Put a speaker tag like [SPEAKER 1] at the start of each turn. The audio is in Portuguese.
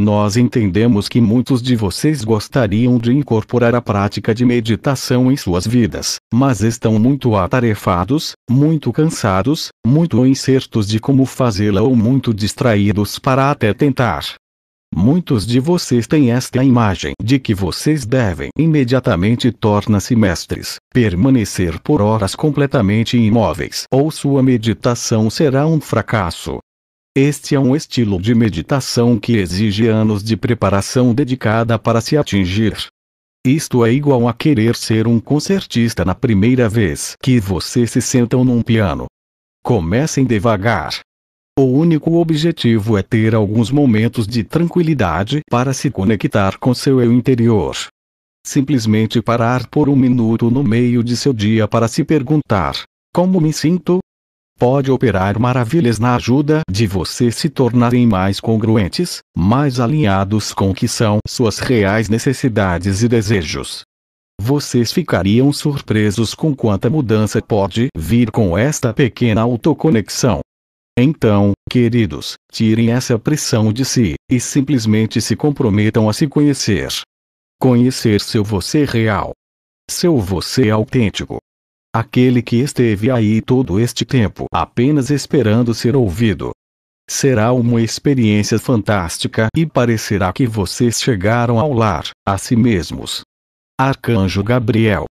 [SPEAKER 1] Nós entendemos que muitos de vocês gostariam de incorporar a prática de meditação em suas vidas, mas estão muito atarefados, muito cansados, muito incertos de como fazê-la ou muito distraídos para até tentar. Muitos de vocês têm esta imagem de que vocês devem imediatamente tornar-se mestres, permanecer por horas completamente imóveis ou sua meditação será um fracasso. Este é um estilo de meditação que exige anos de preparação dedicada para se atingir. Isto é igual a querer ser um concertista na primeira vez que você se sentam num piano. Comecem devagar. O único objetivo é ter alguns momentos de tranquilidade para se conectar com seu eu interior. Simplesmente parar por um minuto no meio de seu dia para se perguntar: Como me sinto? pode operar maravilhas na ajuda de você se tornarem mais congruentes, mais alinhados com o que são suas reais necessidades e desejos. Vocês ficariam surpresos com quanta mudança pode vir com esta pequena autoconexão. Então, queridos, tirem essa pressão de si e simplesmente se comprometam a se conhecer. Conhecer seu você real. Seu você autêntico aquele que esteve aí todo este tempo apenas esperando ser ouvido. Será uma experiência fantástica e parecerá que vocês chegaram ao lar, a si mesmos. Arcanjo Gabriel